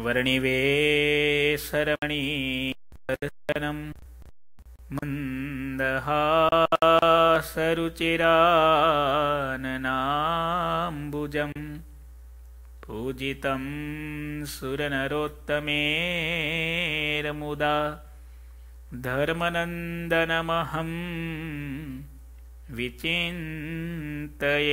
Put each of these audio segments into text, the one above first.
वर्णिवेसरणी दर्शनम् मन्दहासरुचिराननाम्बुजम् पूजितम् सुरनरोत्तमेरमुदा धर्मनन्दनमहम् विचिन्तये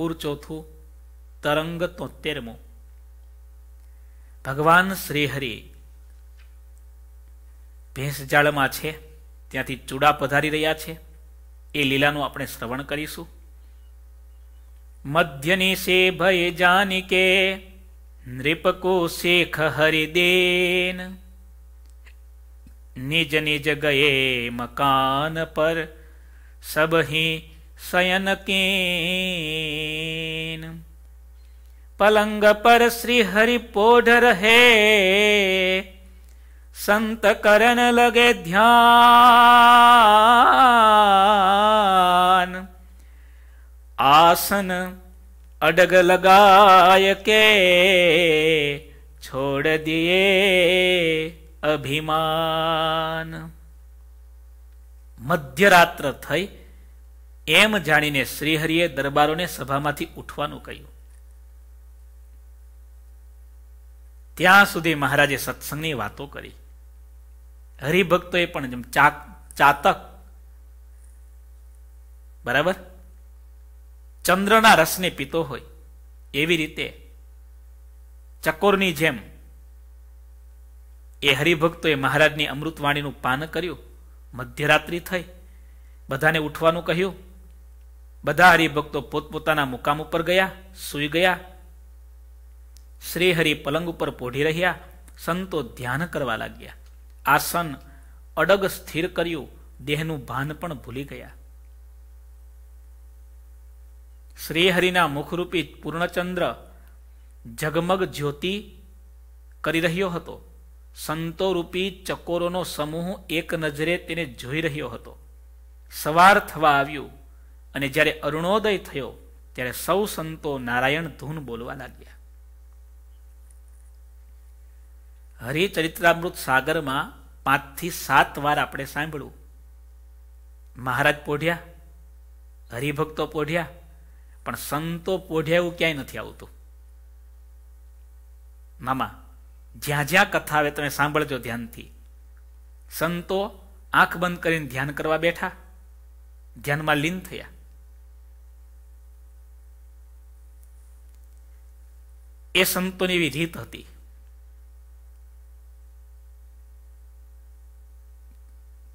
કપૂર ચોથું તરંગ તોતેરમું ભગવાન શ્રીહરિ ભેંસજાળમાં છે ત્યાંથી ચૂડા પધારી રહ્યા છે એ લીલાનું આપણે શ્રવણ કરીશું મધ્યની સે ભય જાનિકે નૃપકો શેખ હરિદેન નિજ નિજ ગયે મકાન પર સબહી शयन के पलंग पर श्री हरि पोढ़ रहे संत करण लगे ध्यान आसन अडग लगाय के छोड़ दिए अभिमान मध्यरात्र थई એમ જાણીને શ્રીહરિએ દરબારોને સભામાંથી ઉઠવાનું કહ્યું ત્યાં સુધી મહારાજે સત્સંગની વાતો કરી હરિભક્તોએ પણ જેમ ચાતક બરાબર ચંદ્રના રસને પીતો હોય એવી રીતે ચકોરની જેમ એ હરિભક્તોએ મહારાજની અમૃતવાણીનું પાન કર્યું મધ્યરાત્રિ થઈ બધાને ઉઠવાનું કહ્યું બધા હરિભક્તો પોતપોતાના મુકામ ઉપર ગયા સુઈ ગયા શ્રીહરિ પલંગ ઉપર પોઢી રહ્યા સંતો ધ્યાન કરવા લાગ્યા આસન અડગ સ્થિર કર્યું દેહનું ભાન પણ ભૂલી ગયા શ્રીહરિના મુખરૂપી પૂર્ણચંદ્ર જગમગ જ્યોતિ કરી રહ્યો હતો સંતો રૂપી ચકોરોનો સમૂહ એક નજરે તેને જોઈ રહ્યો હતો સવાર થવા આવ્યું અને જ્યારે અરુણોદય થયો ત્યારે સૌ સંતો નારાયણ ધૂન બોલવા લાગ્યા હરિચરિત્રામૃત સાગરમાં પાંચ થી સાત વાર આપણે સાંભળ્યું મહારાજ પોઢ્યા હરિભક્તો પોઢ્યા પણ સંતો પોઢ્યા એવું ક્યાંય નથી આવતું મામા જ્યાં જ્યાં કથા આવે તમે સાંભળજો ધ્યાનથી સંતો આંખ બંધ કરીને ધ્યાન કરવા બેઠા ધ્યાનમાં લીન થયા એ સંતોની વિધિત હતી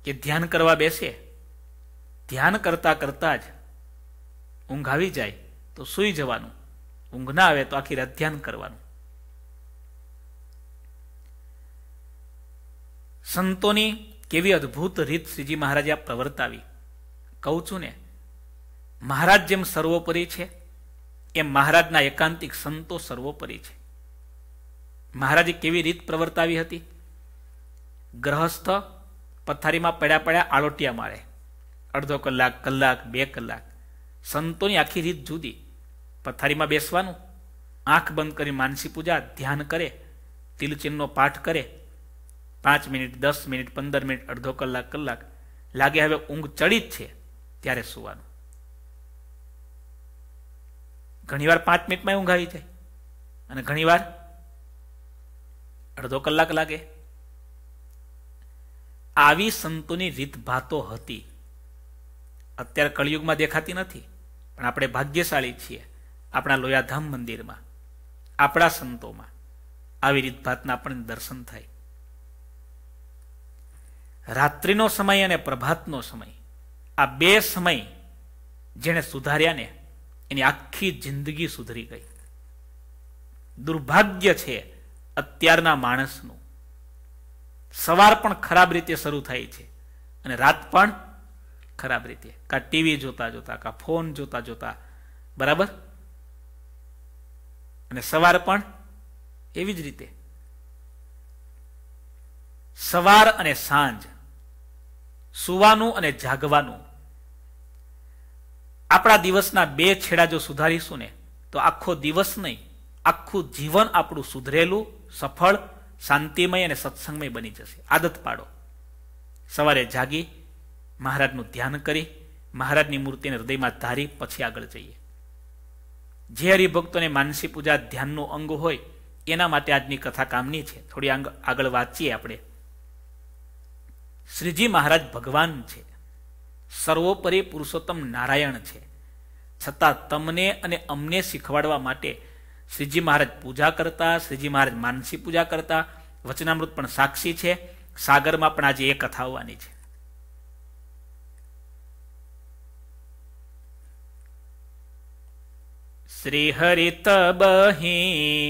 કે ધ્યાન કરવા બેસે ધ્યાન કરતા કરતા જ ઊંઘ આવી જાય તો સુઈ જવાનું ઊંઘ ના આવે તો આખી રાત ધ્યાન કરવાનું સંતોની કેવી અદ્ભુત રીત શ્રીજી મહારાજે પ્રવર્તાવી કહું છું ને મહારાજ જેમ સર્વોપરી છે એમ મહારાજના એકાંતિક સંતો સર્વોપરી છે મહારાજે કેવી રીત પ્રવર્તાવી હતી ગ્રહસ્થ પથારીમાં પડ્યા પડ્યા આળોટિયા મારે અડધો કલાક કલાક બે કલાક સંતોની આખી રીત જુદી પથારીમાં બેસવાનું આંખ બંધ કરી માનસી પૂજા ધ્યાન કરે તિલચિહ્નનો પાઠ કરે પાંચ મિનિટ દસ મિનિટ પંદર મિનિટ અડધો કલાક કલાક લાગે હવે ઊંઘ ચડી જ છે ત્યારે સુવાનું ઘણીવાર પાંચ મિનિટમાં ઊંઘ આવી જાય અને ઘણીવાર અડધો કલાક લાગે આવી સંતોની રીત ભાતો હતી અત્યારે કળિયુગમાં દેખાતી નથી પણ આપણે ભાગ્યશાળી છીએ આપણા લોયાધામ મંદિરમાં આપણા સંતોમાં આવી રીતભાતના પણ દર્શન થાય રાત્રિનો સમય અને પ્રભાતનો સમય આ બે સમય જેણે સુધાર્યા ને એની આખી જિંદગી સુધરી ગઈ દુર્ભાગ્ય છે અત્યારના માણસનું સવાર પણ ખરાબ રીતે શરૂ થાય છે અને રાત પણ ખરાબ રીતે કા ટીવી જોતા જોતા કા ફોન જોતા જોતા બરાબર અને સવાર પણ એવી જ રીતે સવાર અને સાંજ સુવાનું અને જાગવાનું આપણા દિવસના બે છેડા જો સુધારીશું ને તો આખો દિવસ નહીં આખું જીવન આપણું સુધરેલું સફળ શાંતિમય અને સત્સંગમય બની જશે આદત પાડો સવારે જાગી મહારાજનું ધ્યાન કરી મહારાજની મૂર્તિને હૃદયમાં ધારી પછી આગળ જઈએ જે હરિભક્તોને માનસી પૂજા ધ્યાનનું અંગ હોય એના માટે આજની કથા કામની છે થોડી આગળ વાંચીએ આપણે શ્રીજી મહારાજ ભગવાન છે સર્વોપરી પુરુષોત્તમ નારાયણ છે છતાં તમને અને અમને શીખવાડવા માટે શ્રીજી મહારાજ પૂજા કરતા શ્રીજી મહારાજ માનસી પૂજા કરતા વચનામૃત પણ સાક્ષી છે સાગરમાં પણ આજે એ કથા આવવાની છે શ્રી હરિત બહી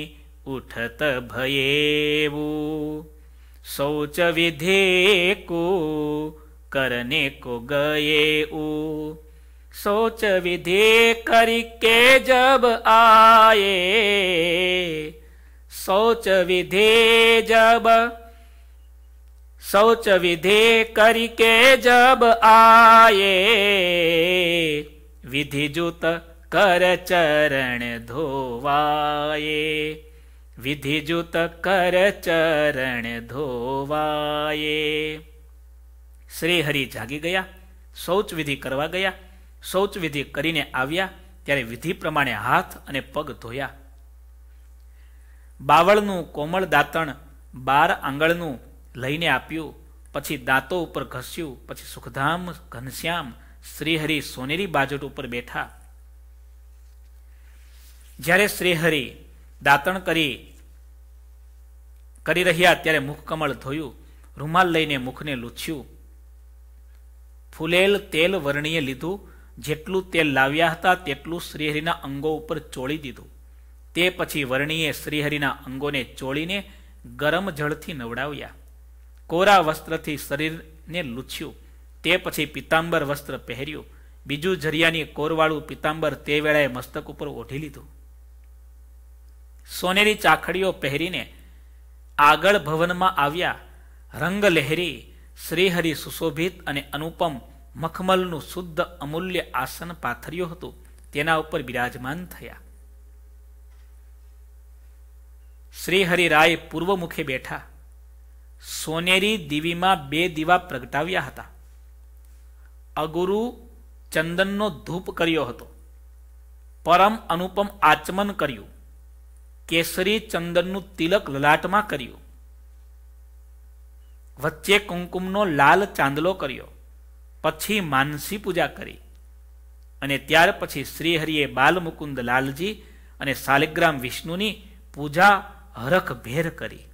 ઉઠત ભયેવું શૌચ વિધેકું करने को गए ऊ सोच विधि करके जब आए सोच विधि जब सोच विधि करके जब आए विधि जुत कर चरण धोवाए विधि जुत कर चरण धोवाए શ્રીહરિ જાગી ગયા શૌચવિધિ કરવા ગયા શૌચવિધિ કરીને આવ્યા ત્યારે વિધિ પ્રમાણે હાથ અને પગ ધોયા બાવળનું કોમળ દાંતણ બાર આંગળનું લઈને આપ્યું પછી દાંતો ઉપર ઘસ્યું પછી સુખધામ ઘનશ્યામ શ્રીહરિ સોનેરી બાજટ ઉપર બેઠા જ્યારે શ્રીહરિ દાંતણ કરી કરી રહ્યા ત્યારે મુખકમળ ધોયું રૂમાલ લઈને મુખને લૂછ્યું ફૂલેલ તેલ વર્ણીએ લીધું જેટલું તેલ લાવ્યા હતા તેટલું શ્રીહરિના અંગો ઉપર ચોળી દીધું તે પછી વર્ણીએ શ્રીહરિના અંગોને ચોળીને ગરમ જળથી નવડાવ્યા કોરા વસ્ત્રથી શરીરને લૂછ્યું તે પછી પિત્તાંબર વસ્ત્ર પહેર્યું બીજું જરિયાની કોરવાળું પિત્તાંબર તે વેળાએ મસ્તક ઉપર ઓઢી લીધું સોનેરી ચાખડીઓ પહેરીને આગળ ભવનમાં આવ્યા રંગલહેરી શ્રીહરિ સુશોભિત અને અનુપમ મખમલનું શુદ્ધ અમૂલ્ય આસન પાથર્યું હતું તેના ઉપર બિરાજમાન થયા શ્રીહરિરાય પૂર્વમુખે બેઠા સોનેરી દીવીમાં બે દીવા પ્રગટાવ્યા હતા અગુરુ ચંદનનો ધૂપ કર્યો હતો પરમ અનુપમ આચમન કર્યું કેસરી ચંદનનું તિલક લલાટમાં કર્યું વચ્ચે કુંકુમનો લાલ ચાંદલો કર્યો પછી માનસી પૂજા કરી અને ત્યાર પછી શ્રીહરિએ બાલમુકુંદ લાલજી અને શાલિગ્રામ વિષ્ણુની પૂજા હરખભેર કરી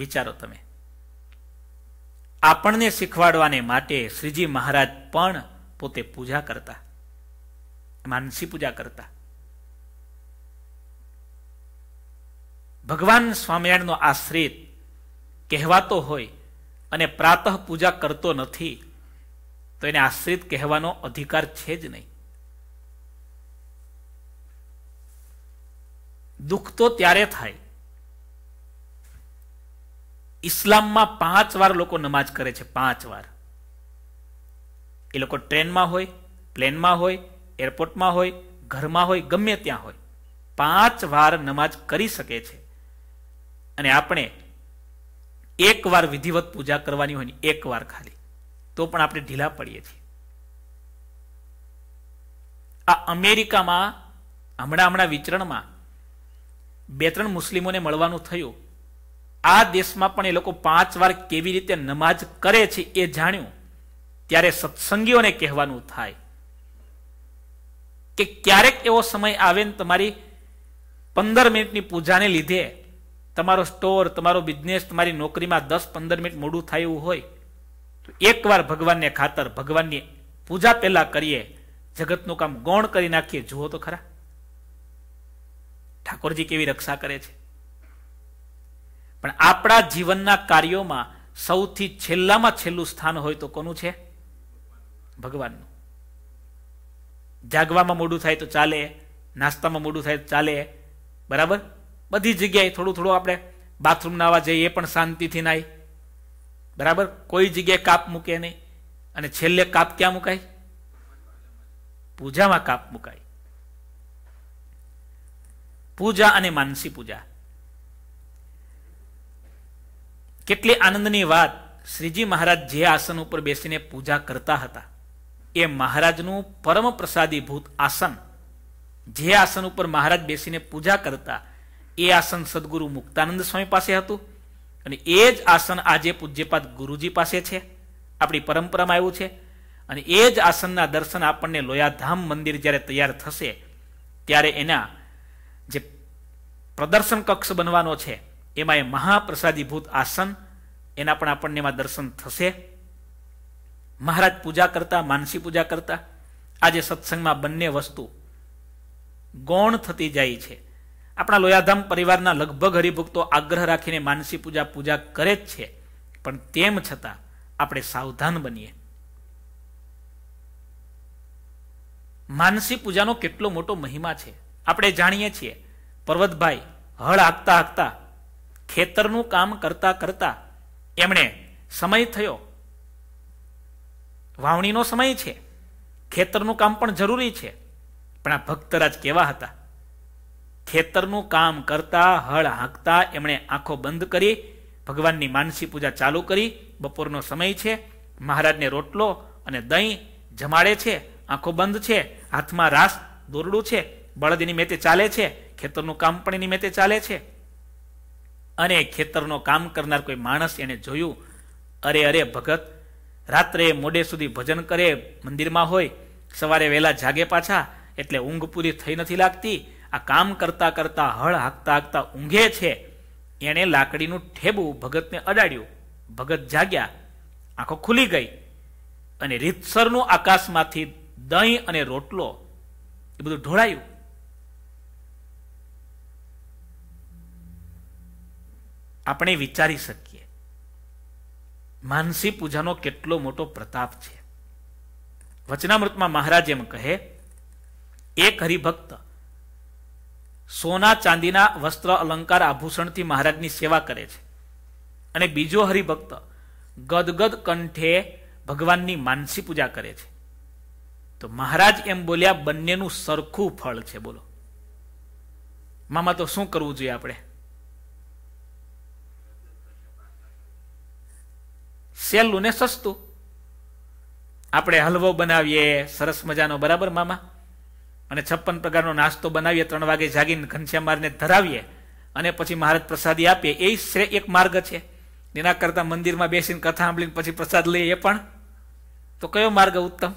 વિચારો તમે આપણને શીખવાડવાને માટે શ્રીજી મહારાજ પણ પોતે પૂજા કરતા માનસી પૂજા કરતા ભગવાન સ્વામિનારાયણનો આશ્રિત કહેવાતો હોય અને પ્રાતઃ પૂજા કરતો નથી તો એને આશ્રિત કહેવાનો અધિકાર છે જ નહીં દુઃખ તો ત્યારે થાય ઇસ્લામમાં પાંચ વાર લોકો નમાજ કરે છે પાંચ વાર એ લોકો ટ્રેનમાં હોય પ્લેનમાં હોય એરપોર્ટમાં હોય ઘરમાં હોય ગમે ત્યાં હોય પાંચ વાર નમાજ કરી શકે છે અને આપણે વાર વિધિવત પૂજા કરવાની હોય એક વાર ખાલી તો પણ આપણે ઢીલા પડીએ છીએ આ અમેરિકામાં હમણાં હમણાં વિચરણમાં બે ત્રણ મુસ્લિમોને મળવાનું થયું આ દેશમાં પણ એ લોકો પાંચ વાર કેવી રીતે નમાજ કરે છે એ જાણ્યું ત્યારે સત્સંગીઓને કહેવાનું થાય કે ક્યારેક એવો સમય આવે ને તમારી પંદર મિનિટની પૂજાને લીધે તમારો સ્ટોર તમારો બિઝનેસ તમારી નોકરીમાં દસ પંદર મિનિટ મોડું થયું હોય તો એકવાર ભગવાનને ખાતર ભગવાનની પૂજા પહેલાં કરીએ જગતનું કામ ગૌણ કરી નાખીએ જુઓ તો ખરા ઠાકોરજી કેવી રક્ષા કરે છે પણ આપણા જીવનના કાર્યોમાં સૌથી છેલ્લામાં છેલ્લું સ્થાન હોય તો કોનું છે ભગવાનનું જાગવામાં મોડું થાય તો ચાલે નાસ્તામાં મોડું થાય તો ચાલે બરાબર બધી જગ્યાએ થોડું થોડું આપણે બાથરૂમ નાવા જઈએ પણ શાંતિથી નાય બરાબર કોઈ જગ્યાએ કાપ મૂકે નહીં અને છેલ્લે કાપ ક્યાં મુકાય પૂજામાં કાપ મુકાય પૂજા અને માનસી પૂજા કેટલી આનંદની વાત શ્રીજી મહારાજ જે આસન ઉપર બેસીને પૂજા કરતા હતા એ મહારાજનું પરમ પ્રસાદીભૂત આસન જે આસન ઉપર મહારાજ બેસીને પૂજા કરતા એ આસન સદગુરુ મુક્તાનંદ સ્વામી પાસે હતું અને એ જ આસન આજે પૂજ્યપાદ ગુરુજી પાસે છે આપણી પરંપરામાં આવ્યું છે અને એ જ આસનના દર્શન આપણને લોયાધામ મંદિર જ્યારે તૈયાર થશે ત્યારે એના જે પ્રદર્શન કક્ષ બનવાનો છે એમાં એ મહાપ્રસાદીભૂત આસન એના પણ આપણને એમાં દર્શન થશે મહારાજ પૂજા કરતા માનસી પૂજા કરતા આજે સત્સંગમાં બંને વસ્તુ ગૌણ થતી જાય છે આપણા લોયાધામ પરિવારના લગભગ હરિભક્તો આગ્રહ રાખીને માનસી પૂજા પૂજા કરે જ છે પણ તેમ છતાં આપણે સાવધાન બનીએ માનસી પૂજાનો કેટલો મોટો મહિમા છે આપણે જાણીએ છીએ પર્વતભાઈ હળ હાંકતા હાકતા ખેતરનું કામ કરતા કરતા એમણે સમય થયો વાવણીનો સમય છે ખેતરનું કામ પણ જરૂરી છે પણ આ ભક્તરાજ કેવા હતા ખેતરનું કામ કરતા હળ હાંકતા એમણે આંખો બંધ કરી ભગવાનની માનસી પૂજા ચાલુ કરી બપોરનો સમય છે મહારાજને રોટલો અને દહીં જમાડે છે આંખો બંધ છે હાથમાં રાસ દોરડું છે બળદ નિમિત્તે ચાલે છે ખેતરનું કામ પણ નિમિત્તે ચાલે છે અને ખેતરનો કામ કરનાર કોઈ માણસ એને જોયું અરે અરે ભગત રાત્રે મોડે સુધી ભજન કરે મંદિરમાં હોય સવારે વહેલા જાગે પાછા એટલે ઊંઘ પૂરી થઈ નથી લાગતી આ કામ કરતા કરતા હળ હાંકતા હાકતા ઊંઘે છે એણે લાકડીનું ઠેબું ભગતને અડાડ્યું ભગત જાગ્યા આંખો ખુલી ગઈ અને રીતસરનું આકાશમાંથી દહીં અને રોટલો એ બધું ઢોળાયું આપણે વિચારી શકીએ માનસી પૂજાનો કેટલો મોટો પ્રતાપ છે વચનામૃતમાં મહારાજ એમ કહે એક હરિભક્ત સોના ચાંદીના વસ્ત્ર અલંકાર આભૂષણથી મહારાજની સેવા કરે છે અને બીજો હરિભક્ત ગદગદ કંઠે ભગવાનની માનસી પૂજા કરે છે તો મહારાજ એમ બોલ્યા બંનેનું સરખું ફળ છે બોલો મામા તો શું કરવું જોઈએ આપણે સહેલું ને સસ્તું આપણે હલવો બનાવીએ સરસ મજાનો બરાબર મામા અને છપ્પન પ્રકારનો નાસ્તો બનાવીએ ત્રણ વાગે જાગીને ઘનશ્યામારને ધરાવીએ અને પછી મહારાજ પ્રસાદી આપીએ એ શ્રેય એક માર્ગ છે એના કરતાં મંદિરમાં બેસીને કથા સાંભળીને પછી પ્રસાદ લઈએ એ પણ તો કયો માર્ગ ઉત્તમ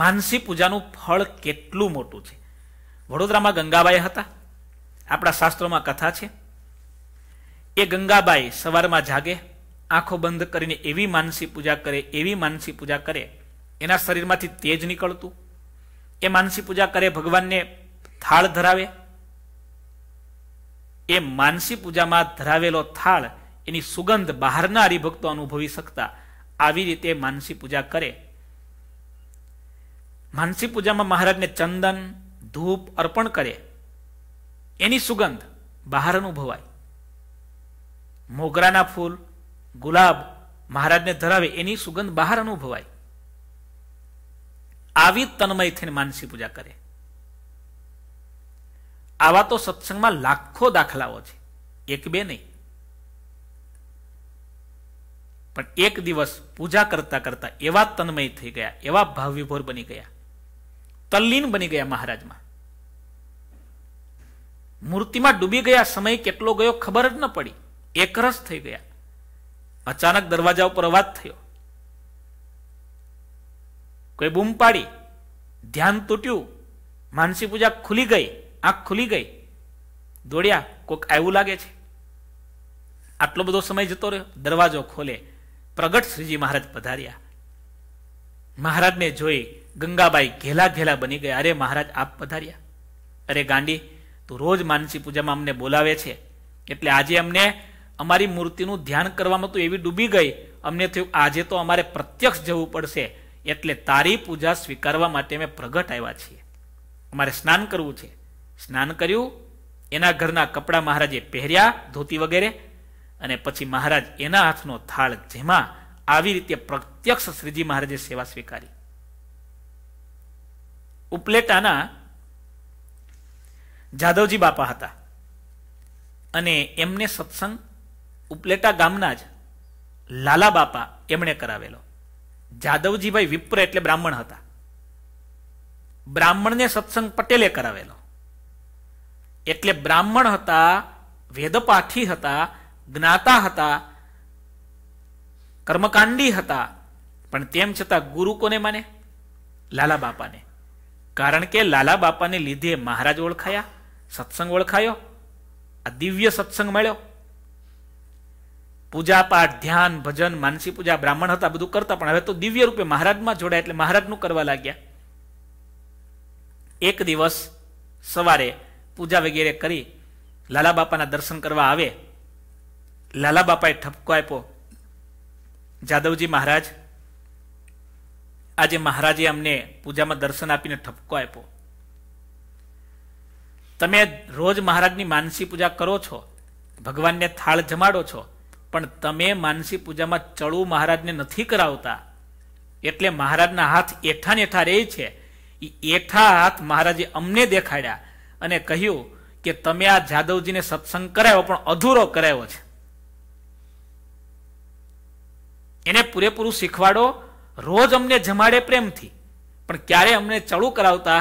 માનસી પૂજાનું ફળ કેટલું મોટું છે વડોદરામાં ગંગાબાઈ હતા આપણા શાસ્ત્રોમાં કથા છે એ ગંગાબાઈ સવારમાં જાગે આંખો બંધ કરીને એવી માનસી પૂજા કરે એવી માનસી પૂજા કરે એના શરીરમાંથી તેજ નીકળતું એ માનસી પૂજા કરે ભગવાનને થાળ ધરાવે એ માનસી પૂજામાં ધરાવેલો થાળ એની સુગંધ બહારના હરિભક્તો અનુભવી શકતા આવી રીતે માનસી પૂજા કરે માનસી પૂજામાં મહારાજને ચંદન ધૂપ અર્પણ કરે એની સુગંધ બહાર અનુભવાય મોગરાના ફૂલ ગુલાબ મહારાજને ધરાવે એની સુગંધ બહાર અનુભવાય આવી તન્મય થઈને માનસી પૂજા કરે આવા તો સત્સંગમાં લાખો દાખલાઓ છે એક બે નહીં પણ એક દિવસ પૂજા કરતા કરતા એવા તન્મય થઈ ગયા એવા ભાવવિભોર બની ગયા તલ્લીન બની ગયા મહારાજમાં મૂર્તિમાં ડૂબી ગયા સમય કેટલો ગયો ખબર જ ન પડી એકરસ થઈ ગયા અચાનક દરવાજા ઉપર અવાજ થયો કોઈ બૂમ પાડી ધ્યાન તૂટ્યું માનસી પૂજા ખુલી ગઈ આંખ ખુલી ગઈ દોડ્યા કોક આવ્યું લાગે છે આટલો બધો સમય જતો રહ્યો દરવાજો ખોલે પ્રગટ શ્રીજી મહારાજ પધાર્યા મહારાજને જોઈ ગંગાબાઈ ઘેલા ઘેલા બની ગયા અરે મહારાજ આપ પધાર્યા અરે ગાંડી તું રોજ માનસી પૂજામાં અમને બોલાવે છે એટલે આજે અમને અમારી મૂર્તિનું ધ્યાન કરવામાં તો એવી ડૂબી ગઈ અમને થયું આજે તો અમારે પ્રત્યક્ષ જવું પડશે એટલે તારી પૂજા સ્વીકારવા માટે અમે પ્રગટ આવ્યા છીએ અમારે સ્નાન કરવું છે સ્નાન કર્યું એના ઘરના કપડા મહારાજે પહેર્યા ધોતી વગેરે અને પછી મહારાજ એના હાથનો થાળ જેમાં આવી રીતે પ્રત્યક્ષ શ્રીજી મહારાજે સેવા સ્વીકારી ઉપલેટાના જાદવજી બાપા હતા અને એમને સત્સંગ ઉપલેટા ગામના જ લાલા બાપા એમણે કરાવેલો જાદવજીભાઈ વિપ્ર એટલે બ્રાહ્મણ હતા બ્રાહ્મણને સત્સંગ પટેલે કરાવેલો એટલે બ્રાહ્મણ હતા વેદપાઠી હતા જ્ઞાતા હતા કર્મકાંડી હતા પણ તેમ છતાં ગુરુ કોને માને લાલા બાપાને કારણ કે લાલા બાપાને લીધે મહારાજ ઓળખાયા સત્સંગ ઓળખાયો આ દિવ્ય સત્સંગ મળ્યો પૂજા પાઠ ધ્યાન ભજન માનસી પૂજા બ્રાહ્મણ હતા બધું કરતા પણ હવે તો દિવ્ય રૂપે મહારાજમાં જોડાય એટલે મહારાજનું કરવા લાગ્યા એક દિવસ સવારે પૂજા વગેરે કરી લાલા બાપાના દર્શન કરવા આવે લાલા બાપાએ ઠપકો આપ્યો જાદવજી મહારાજ આજે મહારાજે અમને પૂજામાં દર્શન આપીને ઠપકો આપ્યો તમે રોજ મહારાજની માનસી પૂજા કરો છો ભગવાનને થાળ જમાડો છો પણ તમે માનસી પૂજામાં ચળુ મહારાજને નથી કરાવતા એટલે મહારાજના હાથ એઠાને એઠા રહે છે એ એઠા હાથ મહારાજે અમને દેખાડ્યા અને કહ્યું કે તમે આ જાદવજીને સત્સંગ કરાયો પણ અધૂરો કરાયો છે એને પૂરેપૂરું શીખવાડો રોજ અમને જમાડે પ્રેમથી પણ ક્યારે અમને ચળુ કરાવતા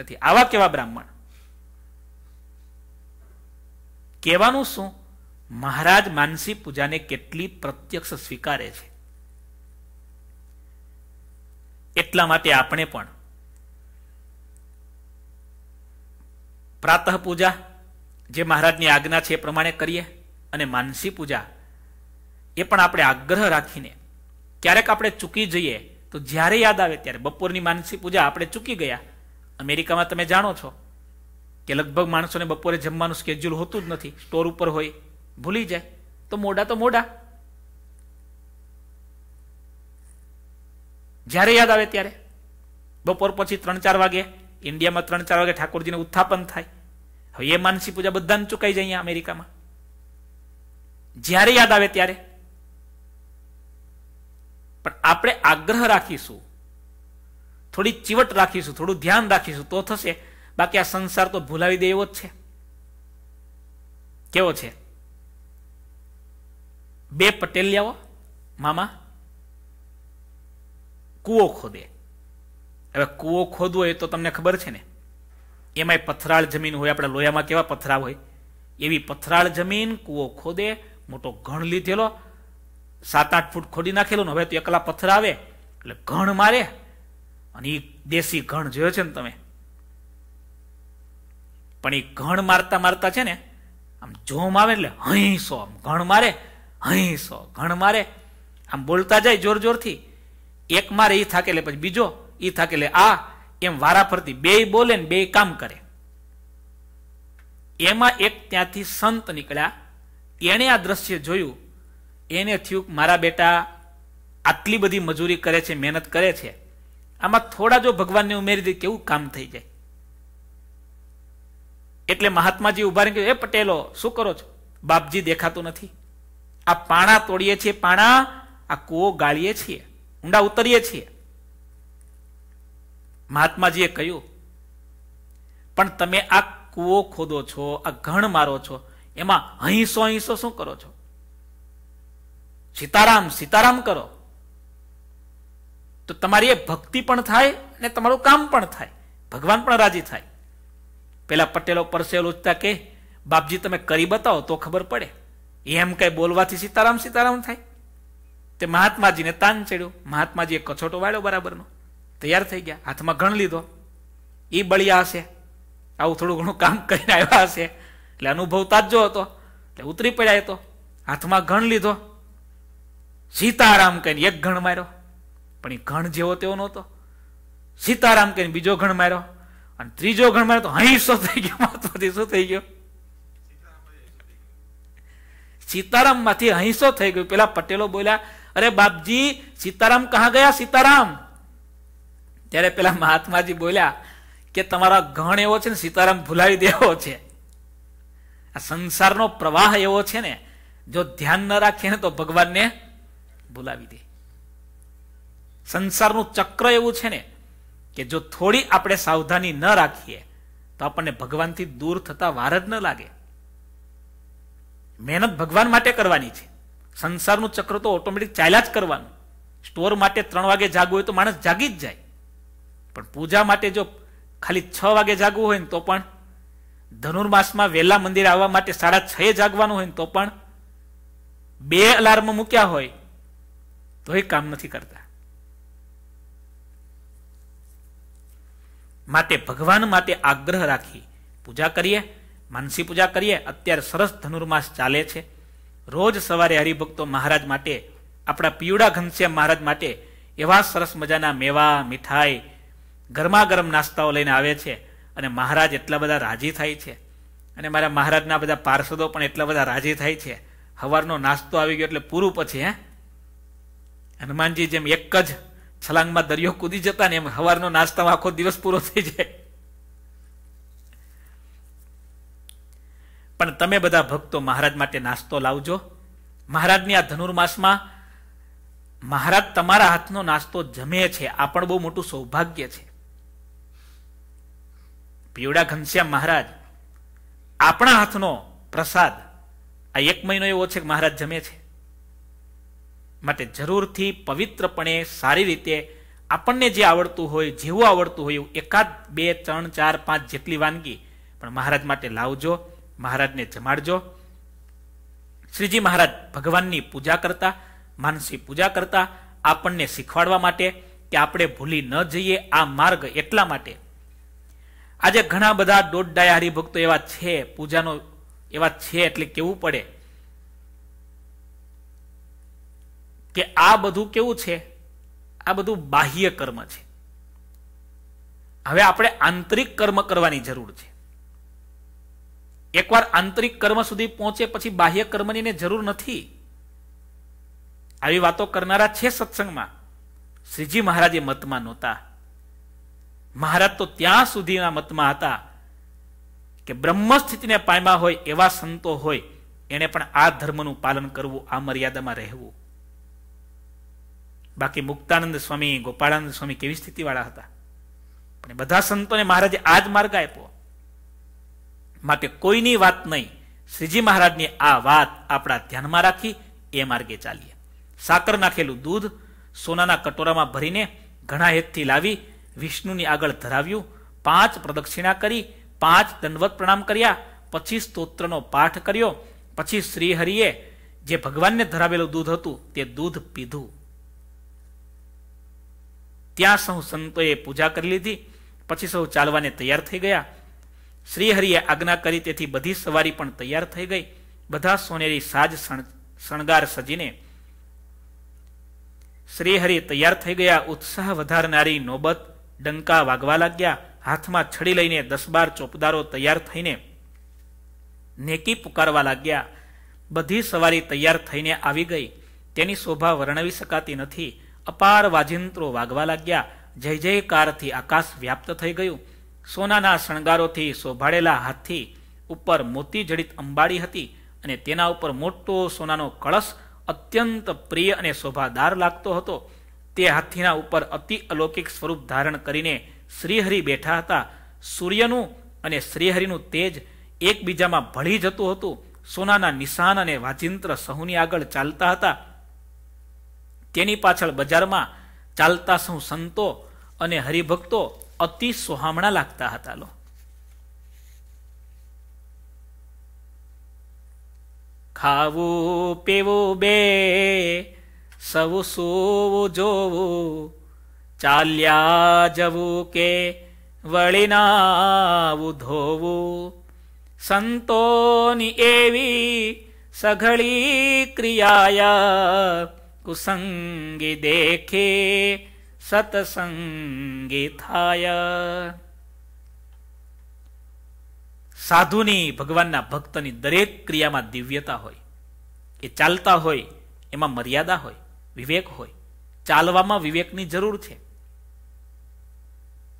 નથી આવા કેવા બ્રાહ્મણ કહેવાનું શું મહારાજ માનસી પૂજાને કેટલી પ્રત્યક્ષ સ્વીકારે છે એટલા માટે આપણે પણ પ્રાતઃ પૂજા જે મહારાજની આજ્ઞા છે એ પ્રમાણે કરીએ અને માનસી પૂજા એ પણ આપણે આગ્રહ રાખીને ક્યારેક આપણે ચૂકી જઈએ તો જ્યારે યાદ આવે ત્યારે બપોરની માનસી પૂજા આપણે ચૂકી ગયા અમેરિકામાં તમે જાણો છો કે લગભગ માણસોને બપોરે જમવાનું સ્કેડ્યુલ હોતું જ નથી સ્ટોર ઉપર હોય ભૂલી જાય તો મોડા તો મોડા જ્યારે યાદ આવે ત્યારે બપોર પછી ત્રણ ચાર વાગે ઇન્ડિયામાં ત્રણ ચાર વાગે ઠાકોરજીને ઉત્થાપન થાય હવે એ માનસી પૂજા બધાને ચૂકાઈ જાય અહીંયા અમેરિકામાં જ્યારે યાદ આવે ત્યારે પણ આપણે આગ્રહ રાખીશું થોડી ચીવટ રાખીશું થોડું ધ્યાન રાખીશું તો થશે બાકી આ સંસાર તો ભૂલાવી દે એવો જ છે કેવો છે બે પટેલ આવો મામા કૂવો ખોદે હવે કૂવો ખોદવો એ તો તમને ખબર છે ને એમાંય પથરાળ જમીન હોય આપણે લોયામાં કેવા પથરા હોય એવી પથરાળ જમીન કૂવો ખોદે મોટો ઘણ લીધેલો સાત આઠ ફૂટ ખોદી નાખેલો હવે તો એકલા પથ્થર આવે એટલે ઘણ મારે અને એ દેશી ઘણ જોયો છે ને તમે પણ એ ઘણ મારતા મારતા છે ને આમ જોમ આવે એટલે હઈ આમ ઘણ મારે હંસો ઘણ મારે આમ બોલતા જાય જોર જોરથી એક મારે એ થાકે લે પછી બીજો એ થાકે લે આ એમ વારા ફરતી બે બોલે ને બે કામ કરે એમાં એક ત્યાંથી સંત નીકળ્યા એણે આ દ્રશ્ય જોયું એને થયું મારા બેટા આટલી બધી મજૂરી કરે છે મહેનત કરે છે આમાં થોડા જો ભગવાનને ઉમેરી દે કેવું કામ થઈ જાય એટલે મહાત્માજી ઉભા રહી એ પટેલો શું કરો છો બાપજી દેખાતું નથી આ પાણા તોડીએ છીએ પાણા આ કુવો ગાળીએ છીએ ઊંડા ઉતરીએ છીએ મહાત્માજીએ કહ્યું પણ તમે આ કુવો ખોદો છો આ ઘણ મારો છો એમાં અહીસો અહીંસો શું કરો છો સીતારામ સીતારામ કરો તો તમારી એ ભક્તિ પણ થાય અને તમારું કામ પણ થાય ભગવાન પણ રાજી થાય પેલા પટેલો પરસેલ ઉચતા કે બાપજી તમે કરી બતાવો તો ખબર પડે એમ કઈ બોલવાથી સીતારામ સીતારામ થાય તે મહાત્માજીને તાન ચડ્યો મહાત્માજીએ કછોટો વાળ્યો બરાબરનો તૈયાર થઈ ગયા હાથમાં ગણ લીધો એ બળિયા હશે આવું થોડું ઘણું કામ કરીને આવ્યા હશે એટલે અનુભવ તાજો હતો એટલે ઉતરી પડ્યા હતો હાથમાં ગણ લીધો સીતારામ કહીને એક ગણ માર્યો પણ એ ગણ જેવો તેવો નહોતો સીતારામ કહીને બીજો ગણ માર્યો અને ત્રીજો ગણ માર્યો તો હંસો થઈ ગયો મહાત્માજી શું થઈ ગયો સીતારામ માંથી અહીસો થઈ ગયું પેલા પટેલો બોલ્યા અરે બાપજી સીતારામ કહા ગયા સીતારામ ત્યારે પેલા મહાત્માજી બોલ્યા કે તમારા ગણ એવો છે ને સીતારામ ભૂલાવી દેવો છે આ સંસારનો પ્રવાહ એવો છે ને જો ધ્યાન ન રાખીએ ને તો ભગવાનને ભૂલાવી દે સંસારનું ચક્ર એવું છે ને કે જો થોડી આપણે સાવધાની ન રાખીએ તો આપણને ભગવાનથી દૂર થતા વાર જ ન લાગે મહેનત ભગવાન માટે કરવાની છે સંસારનું ચક્ર તો ઓટોમેટિક ચાલ્યા જ કરવાનું સ્ટોર માટે ત્રણ વાગે જાગવું હોય તો માણસ જાગી જ જાય પણ પૂજા માટે જો ખાલી છ વાગે જાગવું હોય ને તો પણ ધનુર્માસમાં વહેલા મંદિરે આવવા માટે સાડા છએ જાગવાનું હોય ને તો પણ બે અલાર્મ મૂક્યા હોય તો એ કામ નથી કરતા માટે ભગવાન માટે આગ્રહ રાખી પૂજા કરીએ માનસી પૂજા કરીએ અત્યારે સરસ ધનુર્માસ ચાલે છે રોજ સવારે હરિભક્તો મહારાજ માટે આપણા પીવડા ઘનશ્યામ મહારાજ માટે એવા સરસ મજાના મેવા મીઠાઈ ગરમા ગરમ નાસ્તાઓ લઈને આવે છે અને મહારાજ એટલા બધા રાજી થાય છે અને મારા મહારાજના બધા પાર્ષદો પણ એટલા બધા રાજી થાય છે હવારનો નાસ્તો આવી ગયો એટલે પૂરું પછી હે હનુમાનજી જેમ એક જ છલાંગમાં દરિયો કૂદી જતા ને એમ હવારનો નાસ્તો આખો દિવસ પૂરો થઈ જાય પણ તમે બધા ભક્તો મહારાજ માટે નાસ્તો લાવજો મહારાજની આ ધનુર્માસમાં મહારાજ તમારા હાથનો નાસ્તો જમે છે આ પણ બહુ મોટું સૌભાગ્ય છે પીવડા ઘનશ્યામ મહારાજ આપણા હાથનો પ્રસાદ આ એક મહિનો એવો છે કે મહારાજ જમે છે માટે જરૂરથી પવિત્રપણે સારી રીતે આપણને જે આવડતું હોય જેવું આવડતું હોય એકાદ બે ત્રણ ચાર પાંચ જેટલી વાનગી પણ મહારાજ માટે લાવજો મહારાજને જમાડજો શ્રીજી મહારાજ ભગવાનની પૂજા કરતા માનસી પૂજા કરતા આપણને શીખવાડવા માટે કે આપણે ભૂલી ન જઈએ આ માર્ગ એટલા માટે આજે ઘણા બધા દોડડાયા હરિભક્તો એવા છે પૂજાનો એવા છે એટલે કેવું પડે કે આ બધું કેવું છે આ બધું બાહ્ય કર્મ છે હવે આપણે આંતરિક કર્મ કરવાની જરૂર છે એકવાર આંતરિક કર્મ સુધી પહોંચે પછી બાહ્ય કર્મની એને જરૂર નથી આવી વાતો કરનારા છે સત્સંગમાં શ્રીજી મહારાજ એ મતમાં નહોતા મહારાજ તો ત્યાં સુધીના મતમાં હતા કે બ્રહ્મ સ્થિતિને પામ્યા હોય એવા સંતો હોય એને પણ આ ધર્મનું પાલન કરવું આ મર્યાદામાં રહેવું બાકી મુક્તાનંદ સ્વામી ગોપાળાનંદ સ્વામી કેવી સ્થિતિવાળા હતા પણ બધા સંતોને મહારાજે આ જ માર્ગ આપ્યો માટે કોઈની વાત નહીં શ્રીજી મહારાજની આ વાત આપણા ધ્યાનમાં રાખી એ માર્ગે ચાલીએ સાકર નાખેલું દૂધ સોનાના કટોરામાં ભરીને ઘણા હેતથી લાવી વિષ્ણુની આગળ ધરાવ્યું પાંચ પ્રદક્ષિણા કરી પાંચ દંડવત પ્રણામ કર્યા પછી સ્તોત્રનો પાઠ કર્યો પછી શ્રીહરિએ જે ભગવાનને ધરાવેલું દૂધ હતું તે દૂધ પીધું ત્યાં સૌ સંતોએ પૂજા કરી લીધી પછી સૌ ચાલવાને તૈયાર થઈ ગયા શ્રીહરિએ આજ્ઞા કરી તેથી બધી સવારી પણ તૈયાર થઈ ગઈ બધા સોનેરી સાજ શણગાર સજીને શ્રીહરિ તૈયાર થઈ ગયા ઉત્સાહ વધારનારી નોબત ડંકા વાગવા લાગ્યા હાથમાં છડી લઈને દસ બાર ચોપદારો તૈયાર થઈને નેકી પુકારવા લાગ્યા બધી સવારી તૈયાર થઈને આવી ગઈ તેની શોભા વર્ણવી શકાતી નથી અપાર વાજિંત્રો વાગવા લાગ્યા જય જયકારથી આકાશ વ્યાપ્ત થઈ ગયું સોનાના શણગારોથી શોભાડેલા હાથથી ઉપર મોતી જડિત અંબાડી હતી અને તેના ઉપર મોટો સોનાનો કળશ અત્યંત પ્રિય અને શોભાદાર લાગતો હતો તે હાથીના ઉપર અતિ અલૌકિક સ્વરૂપ ધારણ કરીને શ્રીહરિ બેઠા હતા સૂર્યનું અને શ્રીહરિનું તેજ એકબીજામાં ભળી જતું હતું સોનાના નિશાન અને વાજિંત્ર સહુની આગળ ચાલતા હતા તેની પાછળ બજારમાં ચાલતા સહુ સંતો અને હરિભક્તો અતિ સોહામણા લાગતા હતા લો ખાવું પીવું બે સવું સોવું જોવું ચાલ્યા જવું કે વળીનાવું ધોવું સંતોની એવી સઘળી ક્રિયાયા કુસંગી દેખે સતસંગે થાય સાધુની ભગવાનના ભક્તની દરેક ક્રિયામાં દિવ્યતા હોય એ ચાલતા હોય એમાં મર્યાદા હોય વિવેક હોય ચાલવામાં વિવેકની જરૂર છે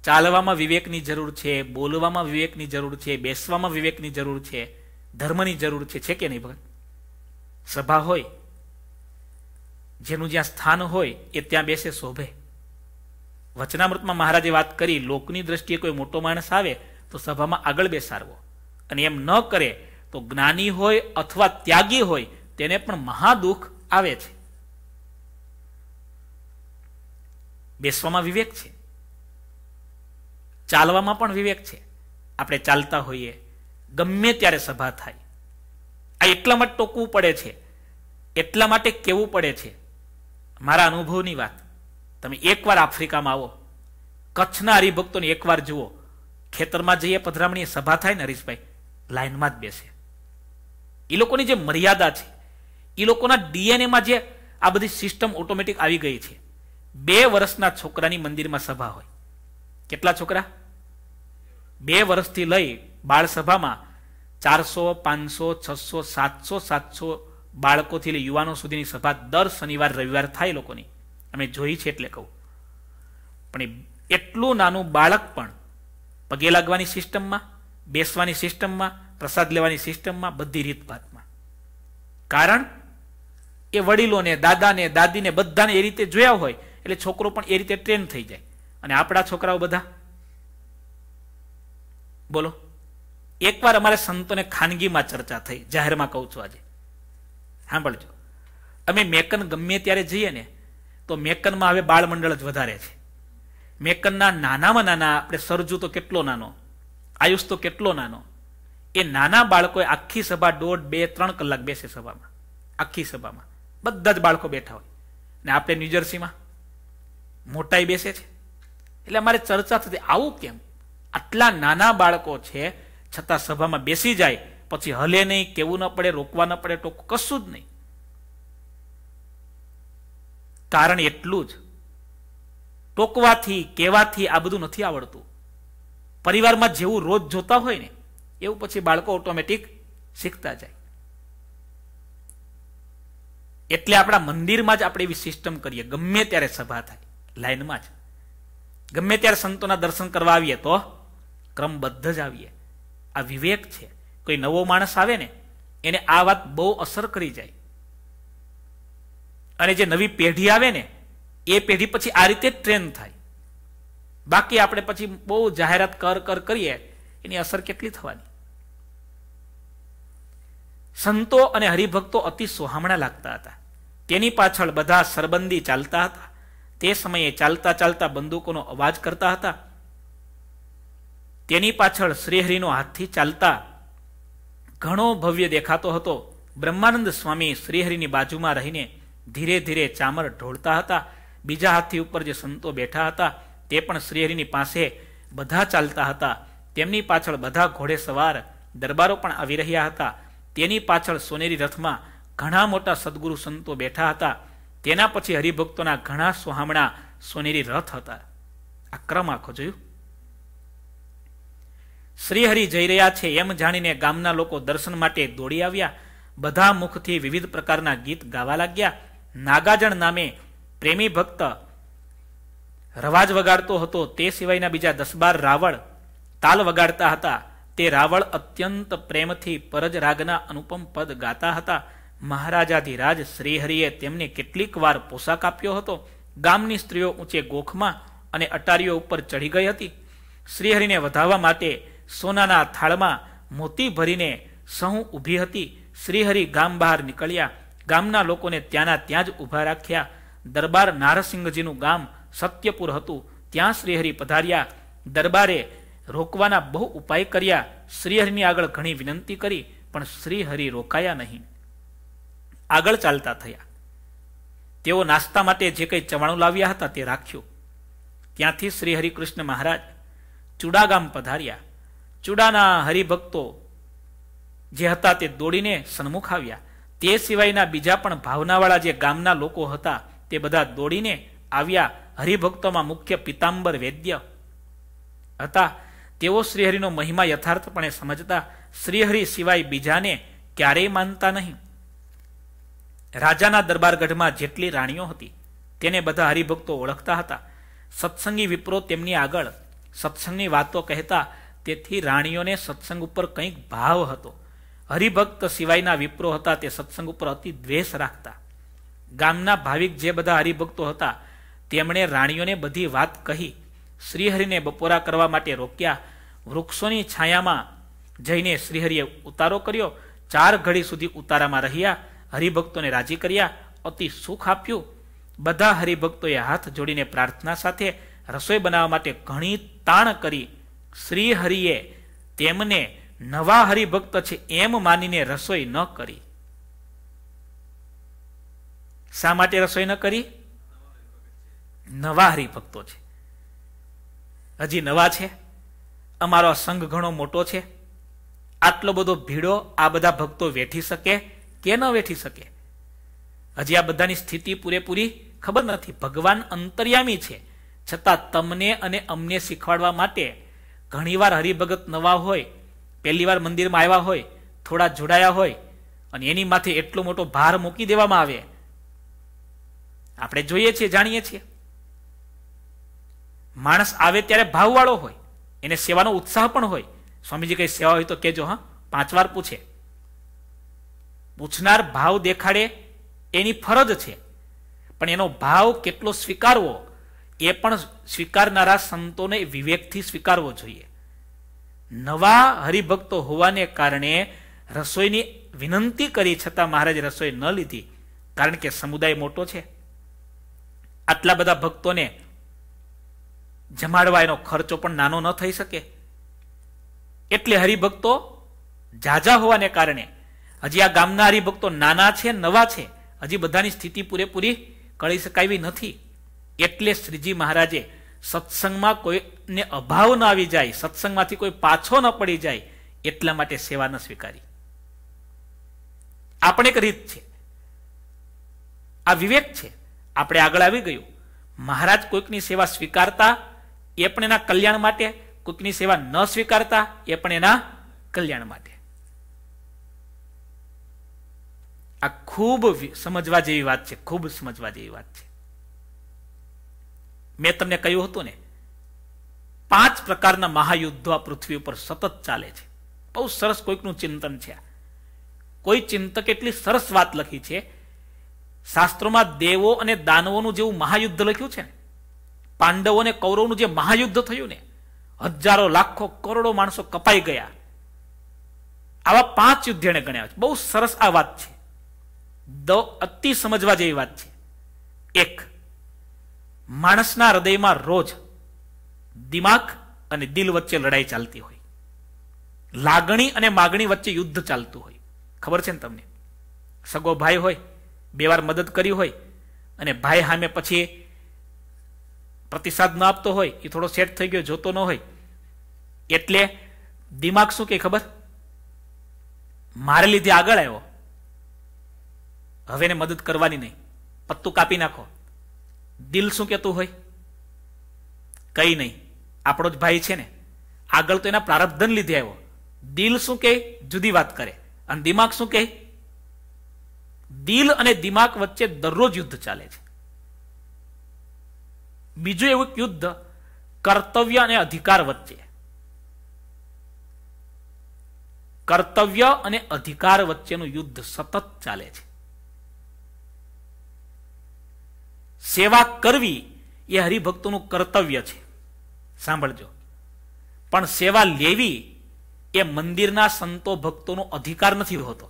ચાલવામાં વિવેકની જરૂર છે બોલવામાં વિવેકની જરૂર છે બેસવામાં વિવેકની જરૂર છે ધર્મની જરૂર છે છે કે નહીં ભગવાન સભા હોય જેનું જ્યાં સ્થાન હોય એ ત્યાં બેસે શોભે વચનામૃતમાં મહારાજે વાત કરી લોકની દ્રષ્ટિએ કોઈ મોટો માણસ આવે તો સભામાં આગળ બેસાડવો અને એમ ન કરે તો જ્ઞાની હોય અથવા ત્યાગી હોય તેને પણ મહાદુખ આવે છે બેસવામાં વિવેક છે ચાલવામાં પણ વિવેક છે આપણે ચાલતા હોઈએ ગમે ત્યારે સભા થાય આ એટલા માટે ટોકવું પડે છે એટલા માટે કેવું પડે છે મારા અનુભવની વાત તમે એકવાર આફ્રિકામાં આવો કચ્છના હરિભક્તોને એકવાર જુઓ ખેતરમાં જઈએ પધરામણી સભા થાય ને હરીશભાઈ લાઇનમાં જ બેસે એ લોકોની જે મર્યાદા છે એ લોકોના ડીએનએમાં જે આ બધી સિસ્ટમ ઓટોમેટિક આવી ગઈ છે બે વર્ષના છોકરાની મંદિરમાં સભા હોય કેટલા છોકરા બે વર્ષથી લઈ બાળસભામાં ચારસો પાંચસો છસો સાતસો સાતસો બાળકોથી લઈ યુવાનો સુધીની સભા દર શનિવાર રવિવાર થાય લોકોની અમે જોઈ છે એટલે કહું પણ એટલું નાનું બાળક પણ પગે લાગવાની સિસ્ટમમાં બેસવાની સિસ્ટમમાં પ્રસાદ લેવાની સિસ્ટમમાં બધી રીતભાતમાં કારણ એ વડીલોને દાદાને દાદીને બધાને એ રીતે જોયા હોય એટલે છોકરો પણ એ રીતે ટ્રેન થઈ જાય અને આપણા છોકરાઓ બધા બોલો એકવાર અમારે સંતોને ખાનગીમાં ચર્ચા થઈ જાહેરમાં કહું છું આજે સાંભળજો અમે મેકન ગમે ત્યારે જઈએ ને તો મેકનમાં હવે બાળમંડળ જ વધારે છે મેકનના નાનામાં નાના આપણે સરજુ તો કેટલો નાનો આયુષ તો કેટલો નાનો એ નાના બાળકોએ આખી સભા દોઢ બે ત્રણ કલાક બેસે સભામાં આખી સભામાં બધા જ બાળકો બેઠા હોય ને આપણે ન્યૂજર્સીમાં મોટાઈ બેસે છે એટલે અમારે ચર્ચા થતી આવું કેમ આટલા નાના બાળકો છે છતાં સભામાં બેસી જાય પછી હલે નહીં કેવું ન પડે રોકવા ન પડે ટોક કશું જ નહીં કારણ એટલું જ ટોકવાથી કહેવાથી આ બધું નથી આવડતું પરિવારમાં જેવું રોજ જોતા હોય ને એવું પછી બાળકો ઓટોમેટિક શીખતા જાય એટલે આપણા મંદિરમાં જ આપણે એવી સિસ્ટમ કરીએ ગમે ત્યારે સભા થાય લાઈનમાં જ ગમે ત્યારે સંતોના દર્શન કરવા આવીએ તો ક્રમબદ્ધ જ આવીએ આ વિવેક છે કોઈ નવો માણસ આવે ને એને આ વાત બહુ અસર કરી જાય અને જે નવી પેઢી આવે ને એ પેઢી પછી આ રીતે ટ્રેન થાય બાકી આપણે પછી બહુ જાહેરાત કર કર કરીએ એની અસર કેટલી થવાની સંતો અને હરિભક્તો અતિ સુહામણા લાગતા હતા તેની પાછળ બધા સરબંદી ચાલતા હતા તે સમયે ચાલતા ચાલતા બંદૂકોનો અવાજ કરતા હતા તેની પાછળ શ્રીહરિનો હાથથી ચાલતા ઘણો ભવ્ય દેખાતો હતો બ્રહ્માનંદ સ્વામી શ્રીહરિની બાજુમાં રહીને ધીરે ધીરે ચામર ઢોળતા હતા બીજા હાથી ઉપર જે સંતો બેઠા હતા તે પણ શ્રીહરિની પાસે બધા ચાલતા હતા તેમની પાછળ બધા ઘોડે સવાર દરબારો પણ આવી રહ્યા હતા તેની પાછળ સોનેરી રથમાં ઘણા મોટા સદગુરુ સંતો બેઠા હતા તેના પછી હરિભક્તોના ઘણા સુહામણા સોનેરી રથ હતા આ ક્રમ આખો જોયું શ્રીહરિ જઈ રહ્યા છે એમ જાણીને ગામના લોકો દર્શન માટે દોડી આવ્યા બધા મુખથી વિવિધ પ્રકારના ગીત ગાવા લાગ્યા નાગાજણ નામે પ્રેમી ભક્ત રવાજ વગાડતો હતો તે સિવાયના બીજા દસ બાર રાવળ તાલ વગાડતા હતા તે રાવળ અત્યંત પ્રેમથી પરજ રાગના અનુપમ પદ ગાતા હતા મહારાજાધિરાજ શ્રીહરિએ તેમને કેટલીક વાર પોશાક આપ્યો હતો ગામની સ્ત્રીઓ ઊંચે ગોખમાં અને અટારીઓ ઉપર ચઢી ગઈ હતી શ્રીહરિને વધાવવા માટે સોનાના થાળમાં મોતી ભરીને સહુ ઊભી હતી શ્રીહરિ ગામ બહાર નીકળ્યા ગામના લોકોને ત્યાંના ત્યાં જ ઊભા રાખ્યા દરબાર નારસિંહજીનું ગામ સત્યપુર હતું ત્યાં શ્રીહરિ પધાર્યા દરબારે રોકવાના બહુ ઉપાય કર્યા શ્રીહરિની આગળ ઘણી વિનંતી કરી પણ શ્રીહરિ રોકાયા નહીં આગળ ચાલતા થયા તેઓ નાસ્તા માટે જે કંઈ ચવાણું લાવ્યા હતા તે રાખ્યું ત્યાંથી શ્રી હરિકૃષ્ણ મહારાજ ચુડા ગામ પધાર્યા ચુડાના હરિભક્તો જે હતા તે દોડીને સન્મુખ આવ્યા તે સિવાયના બીજા પણ ભાવનાવાળા જે ગામના લોકો હતા તે બધા દોડીને આવ્યા હરિભક્તોમાં મુખ્ય પિતાંબર વૈદ્ય હતા તેઓ શ્રીહરિનો મહિમા યથાર્થપણે સમજતા શ્રીહરિ સિવાય બીજાને ક્યારેય માનતા નહીં રાજાના દરબારગઢમાં જેટલી રાણીઓ હતી તેને બધા હરિભક્તો ઓળખતા હતા સત્સંગી વિપ્રો તેમની આગળ સત્સંગની વાતો કહેતા તેથી રાણીઓને સત્સંગ ઉપર કંઈક ભાવ હતો હરિભક્ત સિવાયના વિપ્રો હતા તે સત્સંગ ઉપર અતિ દ્વેષ રાખતા ગામના ભાવિક જે બધા હરિભક્તો હતા તેમણે રાણીઓને બધી વાત કહી શ્રીહરિને બપોરા કરવા માટે રોક્યા વૃક્ષોની છાયામાં જઈને શ્રીહરિએ ઉતારો કર્યો ચાર ઘડી સુધી ઉતારામાં રહ્યા હરિભક્તોને રાજી કર્યા અતિ સુખ આપ્યું બધા હરિભક્તોએ હાથ જોડીને પ્રાર્થના સાથે રસોઈ બનાવવા માટે ઘણી તાણ કરી શ્રીહરિએ તેમને નવા હરિભક્ત છે એમ માનીને રસોઈ ન કરી શા માટે રસોઈ ન કરી નવા હરિભક્તો છે હજી નવા છે અમારો સંઘ ઘણો મોટો છે આટલો બધો ભીડો આ બધા ભક્તો વેઠી શકે કે ન વેઠી શકે હજી આ બધાની સ્થિતિ પૂરેપૂરી ખબર નથી ભગવાન અંતર્યામી છે છતાં તમને અને અમને શીખવાડવા માટે ઘણીવાર હરિભગત નવા હોય પહેલી વાર મંદિરમાં આવ્યા હોય થોડા જોડાયા હોય અને એની માથે એટલો મોટો ભાર મૂકી દેવામાં આવે આપણે જોઈએ છીએ જાણીએ છીએ માણસ આવે ત્યારે ભાવવાળો હોય એને સેવાનો ઉત્સાહ પણ હોય સ્વામીજી કઈ સેવા હોય તો કેજો હા પાંચ વાર પૂછે પૂછનાર ભાવ દેખાડે એની ફરજ છે પણ એનો ભાવ કેટલો સ્વીકારવો એ પણ સ્વીકારનારા સંતોને વિવેકથી સ્વીકારવો જોઈએ નવા હરિભક્તો હોવાને કારણે રસોઈની વિનંતી કરી છતાં મહારાજ રસોઈ ન લીધી કારણ કે સમુદાય મોટો છે આટલા બધા ભક્તોને જમાડવા એનો ખર્ચો પણ નાનો ન થઈ શકે એટલે હરિભક્તો ઝાઝા હોવાને કારણે હજી આ ગામના હરિભક્તો નાના છે નવા છે હજી બધાની સ્થિતિ પૂરેપૂરી કરી શકાવી નથી એટલે શ્રીજી મહારાજે સત્સંગમાં કોઈને અભાવ ન આવી જાય સત્સંગમાંથી કોઈ પાછો ન પડી જાય એટલા માટે સેવા ન સ્વીકારી આપણે એક રીત છે આ વિવેક છે આપણે આગળ આવી ગયું મહારાજ કોઈકની સેવા સ્વીકારતા એ પણ એના કલ્યાણ માટે કોઈકની સેવા ન સ્વીકારતા એ પણ એના કલ્યાણ માટે આ ખૂબ સમજવા જેવી વાત છે ખૂબ સમજવા જેવી વાત છે મેં તમને કહ્યું હતું ને પાંચ પ્રકારના મહાયુદ્ધો આ પૃથ્વી ઉપર સતત ચાલે છે બહુ સરસ કોઈકનું ચિંતન છે કોઈ ચિંતક એટલી સરસ વાત લખી છે શાસ્ત્રોમાં દેવો અને દાનવોનું જેવું મહાયુદ્ધ લખ્યું છે ને પાંડવો અને કૌરવનું જે મહાયુદ્ધ થયું ને હજારો લાખો કરોડો માણસો કપાઈ ગયા આવા પાંચ યુદ્ધ એણે ગણ્યા છે બહુ સરસ આ વાત છે અતિ સમજવા જેવી વાત છે એક માણસના હૃદયમાં રોજ દિમાગ અને દિલ વચ્ચે લડાઈ ચાલતી હોય લાગણી અને માગણી વચ્ચે યુદ્ધ ચાલતું હોય ખબર છે ને તમને સગો ભાઈ હોય બે વાર મદદ કરી હોય અને ભાઈ સામે પછી પ્રતિસાદ ન આપતો હોય એ થોડો સેટ થઈ ગયો જોતો ન હોય એટલે દિમાગ શું કે ખબર મારે લીધે આગળ આવ્યો હવે મદદ કરવાની નહીં પત્તું કાપી નાખો દિલ શું કહેતું હોય કંઈ નહીં આપણો જ ભાઈ છે ને આગળ તો એના પ્રારબ્ધન લીધે આવ્યો દિલ શું કહે જુદી વાત કરે અને દિમાગ શું કહે દિલ અને દિમાગ વચ્ચે દરરોજ યુદ્ધ ચાલે છે બીજું એવું યુદ્ધ કર્તવ્ય અને અધિકાર વચ્ચે કર્તવ્ય અને અધિકાર વચ્ચેનું યુદ્ધ સતત ચાલે છે સેવા કરવી એ હરિભક્તોનું કર્તવ્ય છે સાંભળજો પણ સેવા લેવી એ મંદિરના સંતો ભક્તોનો અધિકાર નથી હોતો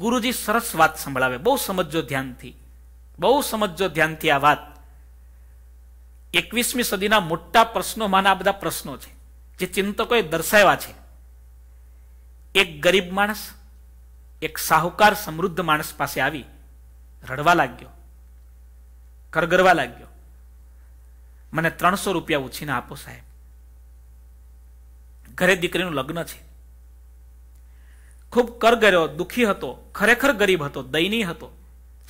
ગુરુજી સરસ વાત સંભળાવે બહુ સમજો ધ્યાનથી બહુ સમજો ધ્યાનથી આ વાત એકવીસમી સદીના મોટા પ્રશ્નોમાંના આ બધા પ્રશ્નો છે જે ચિંતકોએ દર્શાવ્યા છે એક ગરીબ માણસ એક સાહુકાર સમૃદ્ધ માણસ પાસે આવી રડવા લાગ્યો કરગરવા લાગ્યો મને ત્રણસો રૂપિયા ઉછીને આપો સાહેબ ઘરે દીકરીનું લગ્ન છે ખૂબ કરગર્યો દુઃખી હતો ખરેખર ગરીબ હતો દયનીય હતો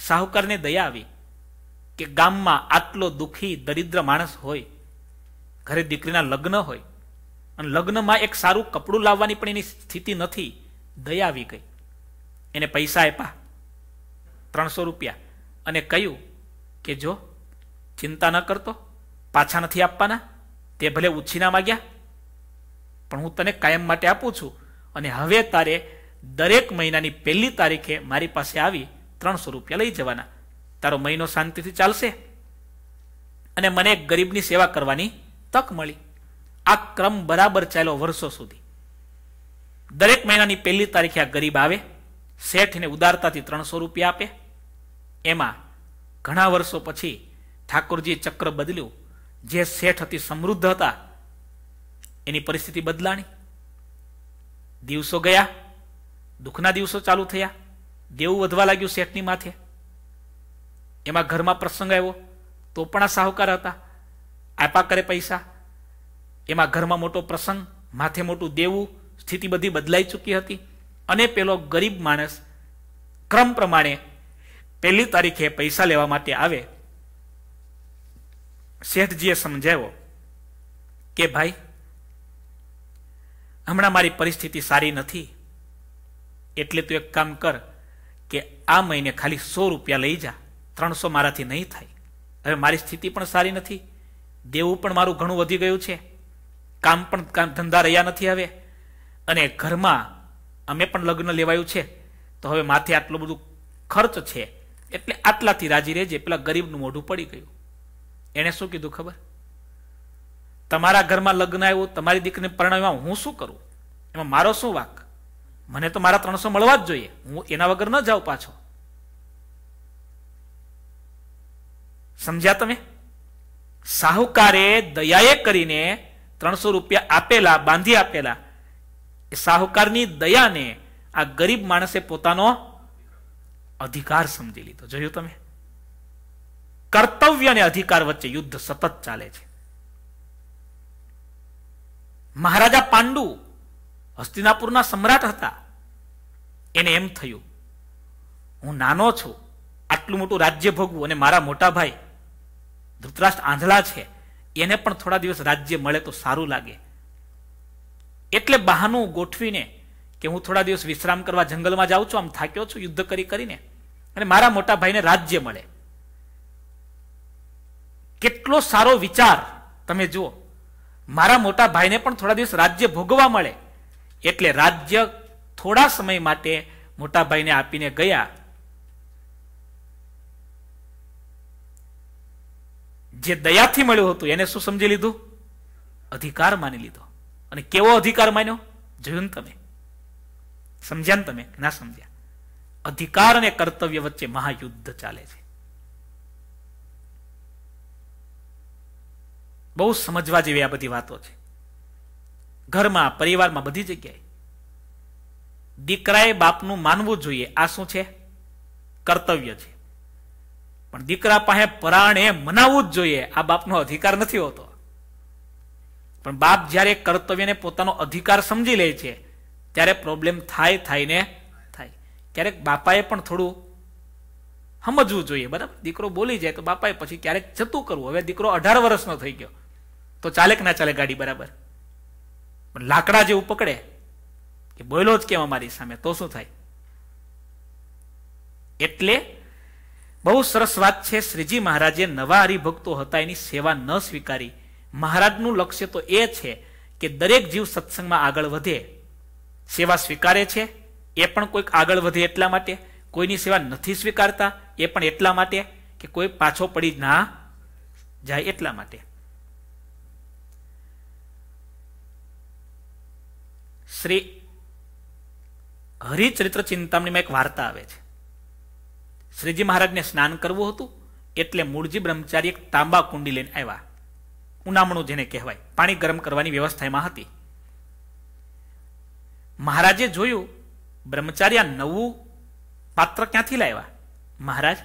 સાહુકારને દયા આવી કે ગામમાં આટલો દુઃખી દરિદ્ર માણસ હોય ઘરે દીકરીના લગ્ન હોય અને લગ્નમાં એક સારું કપડું લાવવાની પણ એની સ્થિતિ નથી દયા આવી ગઈ એને પૈસા આપ્યા ત્રણસો રૂપિયા અને કહ્યું કે જો ચિંતા ન કરતો પાછા નથી આપવાના તે ભલે ના માગ્યા પણ હું તને કાયમ માટે આપું છું અને હવે તારે દરેક મહિનાની પહેલી તારીખે મારી પાસે આવી ત્રણસો રૂપિયા લઈ જવાના તારો મહિનો શાંતિથી ચાલશે અને મને એક ગરીબની સેવા કરવાની તક મળી આ ક્રમ બરાબર ચાલ્યો વર્ષો સુધી દરેક મહિનાની પહેલી તારીખે આ ગરીબ આવે શેઠને ઉદારતાથી ત્રણસો રૂપિયા આપે એમાં ઘણા વર્ષો પછી ઠાકોરજીએ ચક્ર બદલ્યું જે શેઠ હતી સમૃદ્ધ હતા એની પરિસ્થિતિ બદલાણી દિવસો ગયા દુઃખના દિવસો ચાલુ થયા દેવું વધવા લાગ્યું શેઠની માથે એમાં ઘરમાં પ્રસંગ આવ્યો તો પણ આ સાહુકાર હતા આપા કરે પૈસા એમાં ઘરમાં મોટો પ્રસંગ માથે મોટું દેવું સ્થિતિ બધી બદલાઈ ચૂકી હતી અને પેલો ગરીબ માણસ ક્રમ પ્રમાણે પહેલી તારીખે પૈસા લેવા માટે આવે શેઠજીએ સમજાવ્યો કે ભાઈ હમણાં મારી પરિસ્થિતિ સારી નથી એટલે તું એક કામ કર કે આ મહિને ખાલી સો રૂપિયા લઈ જા ત્રણસો મારાથી નહીં થાય હવે મારી સ્થિતિ પણ સારી નથી દેવું પણ મારું ઘણું વધી ગયું છે કામ પણ કામ ધંધા રહ્યા નથી હવે અને ઘરમાં અમે પણ લગ્ન લેવાયું છે તો હવે માથે આટલું બધું ખર્ચ છે એટલે આટલાથી રાજી રહેજે પેલા ગરીબનું મોઢું પડી ગયું એણે શું કીધું ખબર તમારા ઘરમાં લગ્ન આવ્યું તમારી દીકરીને પરણાવ્યું હું શું કરું એમાં મારો શું વાક મને તો મારા ત્રણસો મળવા જ જોઈએ હું એના વગર ન જાઉં પાછો સમજ્યા તમે સાહુકારે દયાએ કરીને ત્રણસો રૂપિયા આપેલા બાંધી આપેલા એ સાહુકારની દયાને આ ગરીબ માણસે પોતાનો અધિકાર સમજી લીધો જોયું તમે કર્તવ્ય અને અધિકાર વચ્ચે યુદ્ધ સતત ચાલે છે મહારાજા પાંડુ હસ્તિનાપુરના સમ્રાટ હતા એને એમ થયું હું નાનો છું આટલું મોટું રાજ્ય ભોગવું અને મારા મોટા ભાઈ ધૃતરાષ્ટ્ર આંધળા છે એને પણ થોડા દિવસ રાજ્ય મળે તો સારું લાગે એટલે બહાનું ગોઠવીને કે હું થોડા દિવસ વિશ્રામ કરવા જંગલમાં જાઉં છું આમ થાક્યો છું યુદ્ધ કરી કરીને અને મારા મોટા ભાઈને રાજ્ય મળે કેટલો સારો વિચાર તમે જુઓ મારા મોટા ભાઈને પણ થોડા દિવસ રાજ્ય ભોગવા મળે એટલે રાજ્ય થોડા સમય માટે મોટા ભાઈને આપીને ગયા જે દયાથી મળ્યું હતું એને શું સમજી લીધું અધિકાર માની લીધો અને કેવો અધિકાર માન્યો જોયું તમે સમજ્યા ને તમે ના સમજ્યા અધિકાર અને કર્તવ્ય વચ્ચે મહાયુદ્ધ ચાલે છે બહુ સમજવા જેવી આ બધી વાતો છે ઘરમાં પરિવારમાં બધી જગ્યાએ દીકરાએ બાપનું માનવું જોઈએ આ શું છે કર્તવ્ય છે પણ દીકરા પાસે પરાણે મનાવવું જ જોઈએ આ બાપનો અધિકાર નથી હોતો પણ બાપ જ્યારે કર્તવ્યને પોતાનો અધિકાર સમજી લે છે ત્યારે પ્રોબ્લેમ થાય થાય ને થાય ક્યારેક બાપાએ પણ થોડું સમજવું જોઈએ બરાબર દીકરો બોલી જાય તો બાપાએ પછી ક્યારેક જતું કરવું હવે દીકરો અઢાર વર્ષનો થઈ ગયો તો ચાલે કે ના ચાલે ગાડી બરાબર પણ લાકડા જેવું પકડે કે બોયલો જ કેમ અમારી સામે તો શું થાય એટલે બહુ સરસ વાત છે શ્રીજી મહારાજે નવા હરિભક્તો હતા એની સેવા ન સ્વીકારી મહારાજનું લક્ષ્ય તો એ છે કે દરેક જીવ સત્સંગમાં આગળ વધે સેવા સ્વીકારે છે એ પણ કોઈક આગળ વધે એટલા માટે કોઈની સેવા નથી સ્વીકારતા એ પણ એટલા માટે કે કોઈ પાછો પડી ના જાય એટલા માટે શ્રી હરિચરિત્ર ચિંતામણીમાં એક વાર્તા આવે છે શ્રીજી મહારાજને સ્નાન કરવું હતું એટલે મૂળજી બ્રહ્મચારી એક તાંબા કુંડી લઈને આવ્યા ઉનામણું જેને કહેવાય પાણી ગરમ કરવાની વ્યવસ્થા એમાં હતી મહારાજે જોયું બ્રહ્મચાર્ય આ નવું પાત્ર ક્યાંથી લાવ્યા મહારાજ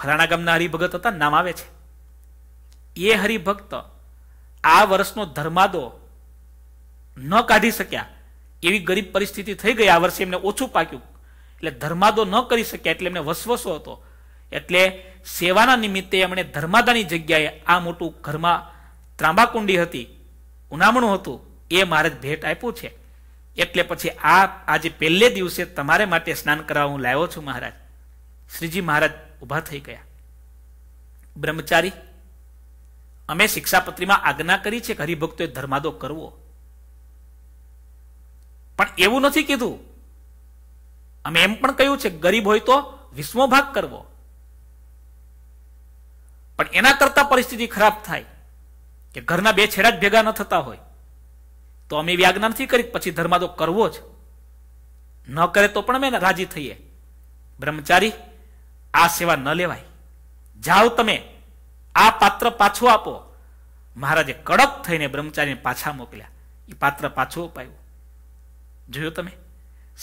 ફલાણા ગામના હરિભગત હતા નામ આવે છે એ હરિભક્ત આ વર્ષનો ધર્માદો ન કાઢી શક્યા એવી ગરીબ પરિસ્થિતિ થઈ ગઈ આ વર્ષે એમને ઓછું પાક્યું એટલે ધર્માદો ન કરી શક્યા એટલે એમને વસવસો હતો એટલે સેવાના નિમિત્તે એમણે ધર્માદાની જગ્યાએ આ મોટું ઘરમાં ત્રાંબાકુંડી હતી ઉનામણું હતું એ મહારાજ ભેટ આપ્યું છે એટલે પછી આ આજે પહેલે દિવસે તમારે માટે સ્નાન કરાવવા હું લાવ્યો છું મહારાજ શ્રીજી મહારાજ ઊભા થઈ ગયા બ્રહ્મચારી અમે શિક્ષાપત્રીમાં આજ્ઞા કરી છે કે હરિભક્તોએ ધર્માદો કરવો પણ એવું નથી કીધું અમે એમ પણ કહ્યું છે ગરીબ હોય તો વીસમો કરવો પણ એના કરતા પરિસ્થિતિ ખરાબ થાય કે ઘરના બે છેડા જ ભેગા ન થતા હોય તો અમે એવી આજ્ઞા નથી કરી પછી ધર્મા તો કરવો જ ન કરે તો પણ અમે રાજી થઈએ બ્રહ્મચારી આ સેવા ન લેવાય જાઓ તમે આ પાત્ર પાછું આપો મહારાજે કડક થઈને બ્રહ્મચારીને પાછા મોકલ્યા એ પાત્ર પાછું અપાયું જોયું તમે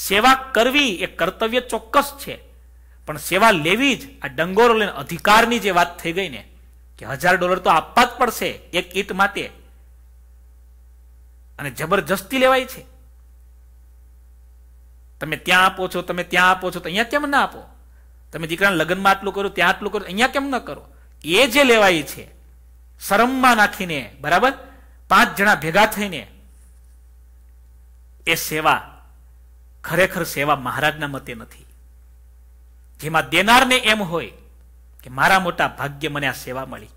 સેવા કરવી એ કર્તવ્ય ચોક્કસ છે પણ સેવા લેવી જ આ ડંગોરો લઈને અધિકારની જે વાત થઈ ગઈ ને કે હજાર ડોલર તો આપવા જ પડશે એક કીટ માટે અને જબરજસ્તી લેવાય છે તમે ત્યાં આપો છો તમે ત્યાં આપો છો તો અહીંયા કેમ ના આપો તમે દીકરાને લગ્નમાં આટલું કરો ત્યાં આટલું કરો અહીંયા કેમ ન કરો એ જે લેવાય છે શરમમાં નાખીને બરાબર પાંચ જણા ભેગા થઈને એ સેવા ખરેખર સેવા મહારાજના મતે નથી જેમાં દેનારને એમ હોય કે મારા મોટા ભાગ્ય મને આ સેવા મળી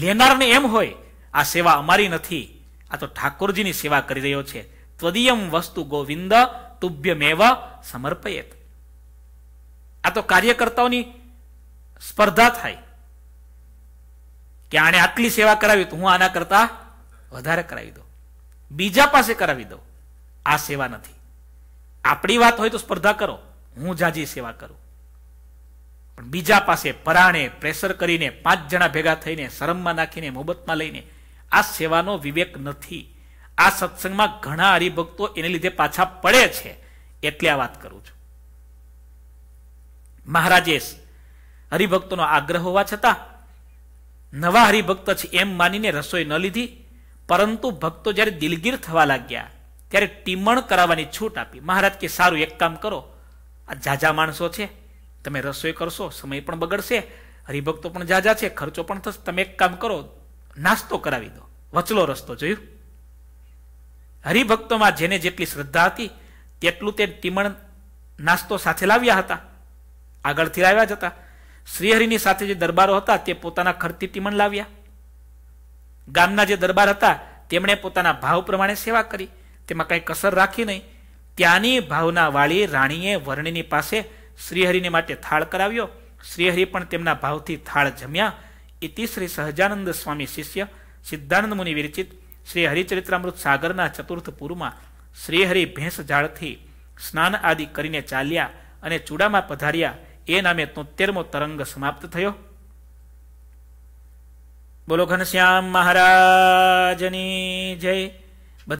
લેનારને એમ હોય આ સેવા અમારી નથી આ તો ઠાકોરજીની સેવા કરી રહ્યો છે ત્વદીયમ વસ્તુ ગોવિંદ તુભ્યમેવ સમર્પયેત આ તો કાર્યકર્તાઓની સ્પર્ધા થાય કે આને આટલી સેવા કરાવી તો હું આના કરતા વધારે કરાવી દઉં બીજા પાસે કરાવી દઉં આ સેવા નથી આપણી વાત હોય તો સ્પર્ધા કરો હું જાજી સેવા કરું પણ બીજા પાસે પરાણે પ્રેશર કરીને પાંચ જણા ભેગા થઈને શરમમાં નાખીને મોહબતમાં લઈને આ સેવાનો વિવેક નથી આ સત્સંગમાં ઘણા હરિભક્તો એને લીધે પાછા પડે છે એટલે આ વાત કરું છું મહારાજે હરિભક્તોનો આગ્રહ હોવા છતાં નવા હરિભક્ત છે એમ માનીને રસોઈ ન લીધી પરંતુ ભક્તો જ્યારે દિલગીર થવા લાગ્યા ત્યારે ટીમણ કરાવવાની છૂટ આપી મહારાજ કે સારું એક કામ કરો આ જાજા માણસો છે તમે રસોઈ કરશો સમય પણ બગડશે હરિભક્તો પણ જાજા છે ખર્ચો પણ થશે તમે એક કામ કરો નાસ્તો કરાવી દો વચલો રસ્તો જોયું હરિભક્તોમાં જેને જેટલી શ્રદ્ધા હતી તેટલું તે ટીમણ નાસ્તો સાથે લાવ્યા હતા આગળથી લાવ્યા જ હતા શ્રીહરિની સાથે જે દરબારો હતા તે પોતાના ખર્ચથી ટીમણ લાવ્યા ગામના જે દરબાર હતા તેમણે પોતાના ભાવ પ્રમાણે સેવા કરી તેમાં કાંઈ કસર રાખી નહીં ત્યાંની ભાવનાવાળી રાણીએ વર્ણિની પાસે શ્રીહરિની માટે થાળ કરાવ્યો શ્રીહરિ પણ તેમના ભાવથી થાળ જમ્યા ઇતિ શ્રી સહજાનંદ સ્વામી શિષ્ય સિદ્ધાનંદ મુનિ વિરચિત શ્રી હરિચરિત્રામૃત સાગરના ચતુર્થ પૂરમાં શ્રીહરિ ભેંસ ઝાડથી સ્નાન આદિ કરીને ચાલ્યા અને ચૂડામાં પધાર્યા એ નામે તોતેરમો તરંગ સમાપ્ત થયો બોલો ઘનશ્યામ મહારાજની જય